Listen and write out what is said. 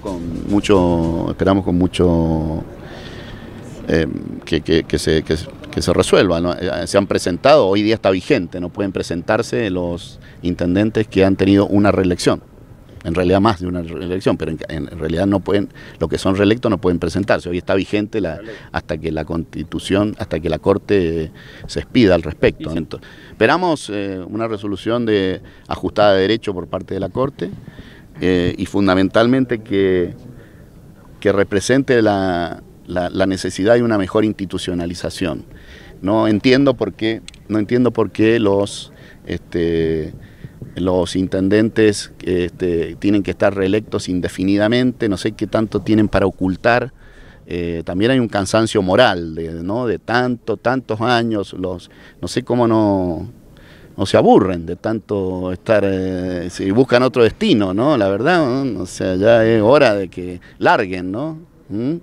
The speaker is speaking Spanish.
con mucho, esperamos con mucho em, que, se, que, se resuelva. Eh, se han presentado, hoy día está vigente, no pueden presentarse los intendentes que han tenido una reelección. En realidad más de una reelección, pero en, realidad no pueden, los que son reelectos no pueden presentarse. Hoy está vigente hasta que la constitución, hasta que la Corte se expida al respecto. esperamos eh, una resolución de ajustada de derecho por parte de la Corte. Eh, y fundamentalmente que, que represente la, necesidad de una mejor institucionalización. No entiendo por qué, no entiendo por qué los, este, los intendentes este, tienen que estar reelectos indefinidamente, no sé qué tanto tienen para ocultar. Eh, también hay un cansancio moral de, ¿no? de tanto, tantos años, los, no sé cómo no, no se aburren de tanto estar, eh, si buscan otro destino, ¿no? La verdad, o sea, ya es hora de que larguen, ¿no? ¿Mm?